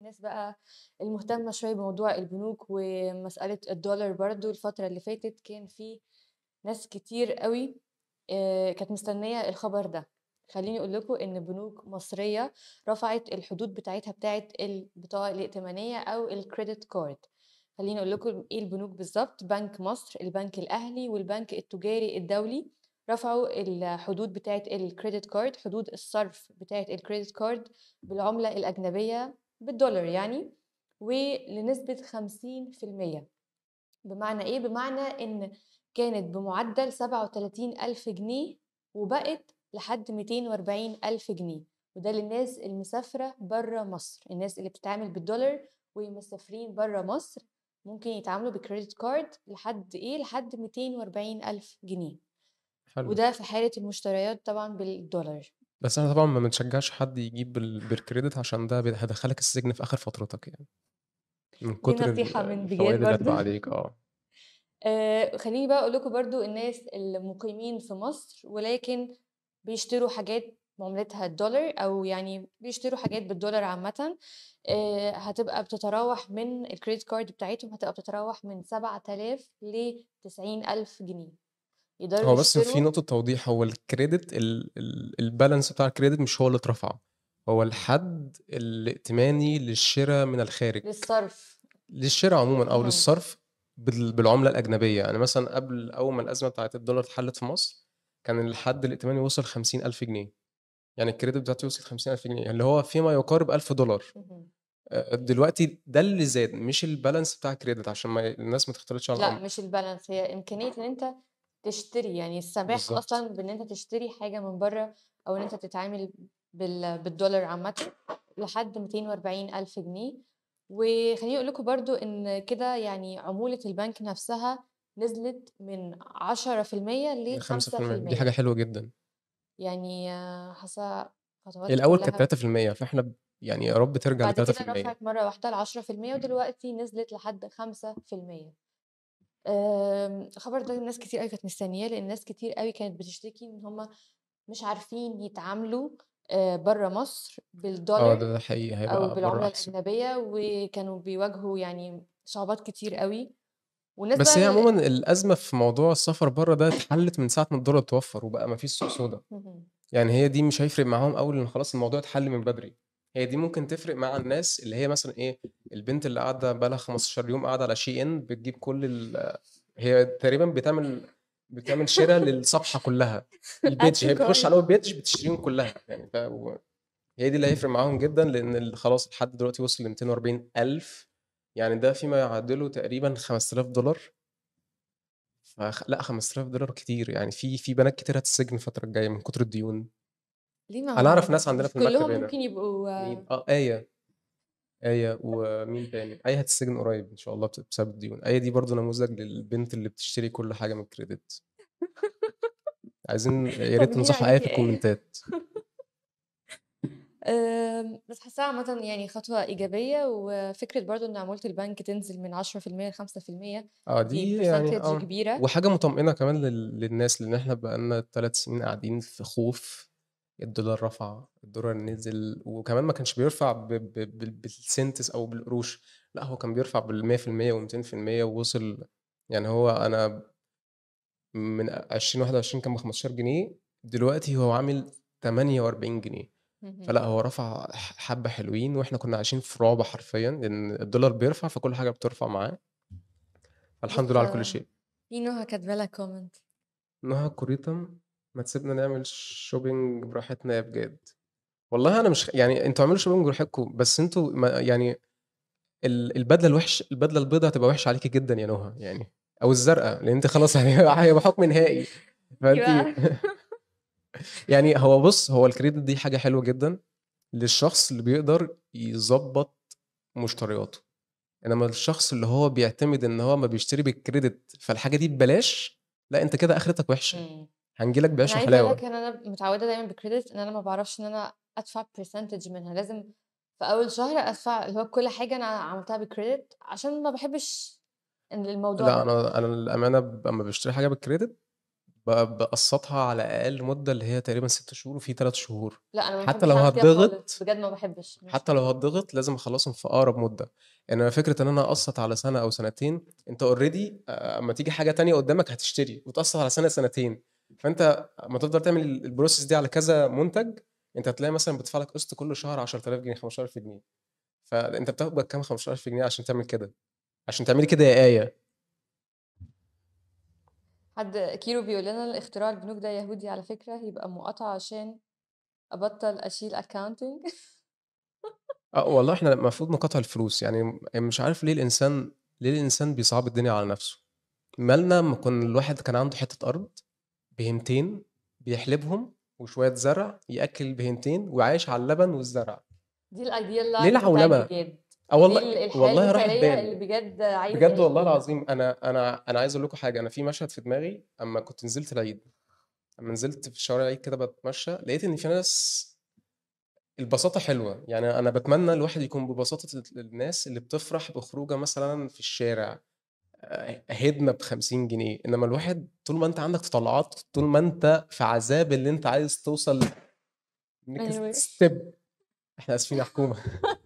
الناس بقى المهتمة شوية بموضوع البنوك ومسألة الدولار برضو الفترة اللي فاتت كان في ناس كتير قوي آه، كانت مستنية الخبر ده خليني اقول لكم ان بنوك مصرية رفعت الحدود بتاعتها بتاعت البطاقة الائتمانية او الكريدت كارد خليني اقول لكم ايه البنوك بالظبط بنك مصر البنك الاهلي والبنك التجاري الدولي رفعوا الحدود بتاعت الكريدت كارد حدود الصرف بتاعت الكريدت كارد بالعملة الأجنبية بالدولار يعني ولنسبة 50% بمعنى إيه؟ بمعنى إن كانت بمعدل 37 ألف جنيه وبقت لحد 240 ألف جنيه وده للناس المسافرة برا مصر الناس اللي بتتعامل بالدولار ومسافرين برا مصر ممكن يتعاملوا بكريدت كارد لحد ايه لحد 240 ألف جنيه حلو. وده في حالة المشتريات طبعا بالدولار بس انا طبعا ما بنشجعش حد يجيب كريدت عشان ده هيدخلك السجن في اخر فترتك يعني من كتر نصيحه من بجد برضو عليك آه. اه خليني بقى اقول لكم برضو الناس المقيمين في مصر ولكن بيشتروا حاجات معاملتها الدولار او يعني بيشتروا حاجات بالدولار عامه آه، هتبقى بتتراوح من الكريدت كارد بتاعتهم هتبقى بتتراوح من 7000 ل 90000 جنيه يقدروا هو بس في نقطه توضيح هو الكريدت البالانس بتاع الكريدت مش هو اللي اترفع هو الحد الائتماني للشراء من الخارج للصرف للشراء عموما او للصرف بالعمله الاجنبيه يعني مثلا قبل اول ما الازمه بتاعت الدولار اتحلت في مصر كان الحد الائتماني وصل 50000 جنيه يعني الكريدت بتاعتي وصل 50000 جنيه يعني اللي هو فيما يقارب 1000 دولار آه، دلوقتي ده اللي زاد مش البالانس بتاع الكريدت عشان ما الناس ما تختلطش على لا الأمر. مش البالانس هي امكانيه ان انت تشتري يعني السماح بالزبط. اصلا بان انت تشتري حاجه من بره او ان انت تتعامل بالدولار عامه لحد 240 الف جنيه وخليني اقول لكم برضو ان كده يعني عموله البنك نفسها نزلت من 10% ل 5% دي حاجه حلوه جدا يعني آه، حاسه خطوات الاول كانت 3% فاحنا يعني يا رب ترجع ل 3% بعد كده رفعت مره واحده ل 10% ودلوقتي نزلت لحد 5% الخبر آمم، ده ناس كتير قوي كانت مستنياه لان ناس كتير قوي كانت بتشتكي ان هم مش عارفين يتعاملوا بره مصر بالدولار اه ده, ده حقيقي هيبقى او بالعمله الاجنبيه وكانوا بيواجهوا يعني صعوبات كتير قوي والناس بس هي عموما الازمه في موضوع السفر بره ده اتحلت من ساعه ما الدولار اتوفر وبقى ما فيش سوق سوداء يعني هي دي مش هيفرق معاهم قوي لان خلاص الموضوع اتحل من بدري هي دي ممكن تفرق مع الناس اللي هي مثلا ايه البنت اللي قاعده بقى لها 15 يوم قاعده على شي ان بتجيب كل ال... هي تقريبا بتعمل بتعمل شراء للصفحه كلها البيتش هي بتخش على البيتش بتشتريهم كلها يعني ف... هي دي اللي هيفرق معاهم جدا لان خلاص لحد دلوقتي وصل ل 240 الف يعني ده فيما يعادله تقريبا 5000 دولار فخ... لا 5000 دولار كتير يعني في في بنات كتير هتسجن الفتره الجايه من كتر الديون ليه ما انا اعرف ناس عندنا في المكتب كلهم ممكن يبقوا آه ايه آية ومين تاني؟ آية هتسجن قريب إن شاء الله بسبب الديون، آية دي برضه نموذج للبنت اللي بتشتري كل حاجة من الكريدت. عايزين يا ريت تنصحوا يعني آية في إيه؟ الكومنتات. بس حاسة عامة يعني خطوة إيجابية وفكرة برضو إن عمولة البنك تنزل من 10% ل 5% اه دي يعني آه. كبيرة وحاجة مطمئنة كمان للناس لأن احنا بقالنا ثلاث سنين قاعدين في خوف الدولار رفع الدولار نزل وكمان ما كانش بيرفع ب... ب... بالسنتس او بالقروش لا هو كان بيرفع بال 100% و 200% ووصل يعني هو انا من 2021 كان ب 15 جنيه دلوقتي هو عامل 48 جنيه فلا هو رفع حبه حلوين واحنا كنا عايشين في رعب حرفيا لان الدولار بيرفع فكل حاجه بترفع معاه فالحمد لله على كل شيء في نهى كاتبه لك كومنت نهى كوريتم ما تسيبنا نعمل شوبينج براحتنا يا بجد والله انا مش يعني انتوا اعملوا شوبينج براحتكم بس انتوا يعني البدله الوحش البدله البيضاء هتبقى وحشه عليكي جدا يا نهى يعني او الزرقاء لان انت خلاص يعني هي- هيبقى حكم نهائي فانت يعني هو بص هو الكريدت دي حاجه حلوه جدا للشخص اللي بيقدر يظبط مشترياته انما الشخص اللي هو بيعتمد ان هو ما بيشتري بالكريدت فالحاجه دي ببلاش لا انت كده اخرتك وحشه هنجي لك بعيش وحلاوه انا انا متعوده دايما بكريدت ان انا ما بعرفش ان انا ادفع برسنتج منها لازم في اول شهر ادفع اللي هو كل حاجه انا عملتها بكريدت عشان ما بحبش ان الموضوع لا انا انا للامانه لما بشتري حاجه بالكريدت بقسطها على اقل مده اللي هي تقريبا ست شهور وفي ثلاث شهور لا انا حتى لو هتضغط بجد ما بحبش حتى لو هتضغط لازم اخلصهم في اقرب مده انما فكره ان انا اقسط على سنه او سنتين انت اوريدي آه، اما تيجي حاجه تانية قدامك هتشتري وتقسط على سنه سنتين فانت ما تفضل تعمل البروسيس دي على كذا منتج انت هتلاقي مثلا بتدفع لك قسط كل شهر 10000 جنيه 15000 جنيه فانت بتاخد كام 15000 جنيه عشان تعمل كده عشان تعملي كده يا ايه حد كيرو بيقول لنا اختراع البنوك ده يهودي على فكره يبقى مقاطعه عشان ابطل اشيل اكاونتنج اه والله احنا المفروض نقاطع الفلوس يعني مش عارف ليه الانسان ليه الانسان بيصعب الدنيا على نفسه مالنا ما كان الواحد كان عنده حته ارض بهمتين بيحلبهم وشويه زرع ياكل البهيمتين وعايش على اللبن والزرع دي الايديال لايف ليه العولمه؟ اه والله والله راح اللي بجد عايز بجد والله العظيم انا انا انا عايز اقول لكم حاجه انا في مشهد في دماغي اما كنت نزلت العيد اما نزلت في شوارع العيد كده بتمشى لقيت ان في ناس البساطة حلوة يعني أنا بتمنى الواحد يكون ببساطة الناس اللي بتفرح بخروجة مثلا في الشارع هدمه ب 50 جنيه انما الواحد طول ما انت عندك تطلعات طول ما انت في عذاب اللي انت عايز توصل ستيب أيوه. احنا اسفين يا حكومه